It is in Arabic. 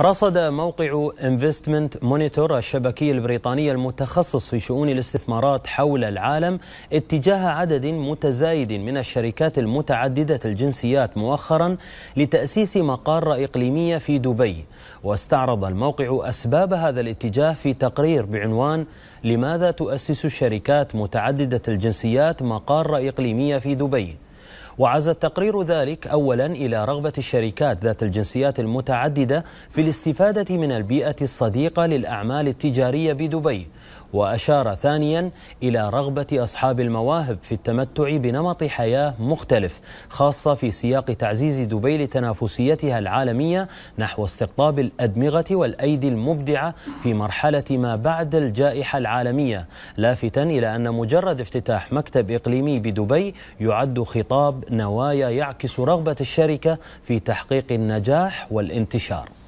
رصد موقع انفستمنت مونيتور الشبكي البريطاني المتخصص في شؤون الاستثمارات حول العالم اتجاه عدد متزايد من الشركات المتعددة الجنسيات مؤخرا لتأسيس مقار إقليمية في دبي واستعرض الموقع أسباب هذا الاتجاه في تقرير بعنوان لماذا تؤسس الشركات متعددة الجنسيات مقار إقليمية في دبي؟ وعزى التقرير ذلك أولا إلى رغبة الشركات ذات الجنسيات المتعددة في الاستفادة من البيئة الصديقة للأعمال التجارية بدبي وأشار ثانيا إلى رغبة أصحاب المواهب في التمتع بنمط حياة مختلف خاصة في سياق تعزيز دبي لتنافسيتها العالمية نحو استقطاب الأدمغة والأيدي المبدعة في مرحلة ما بعد الجائحة العالمية لافتا إلى أن مجرد افتتاح مكتب إقليمي بدبي يعد خطاب نوايا يعكس رغبة الشركة في تحقيق النجاح والانتشار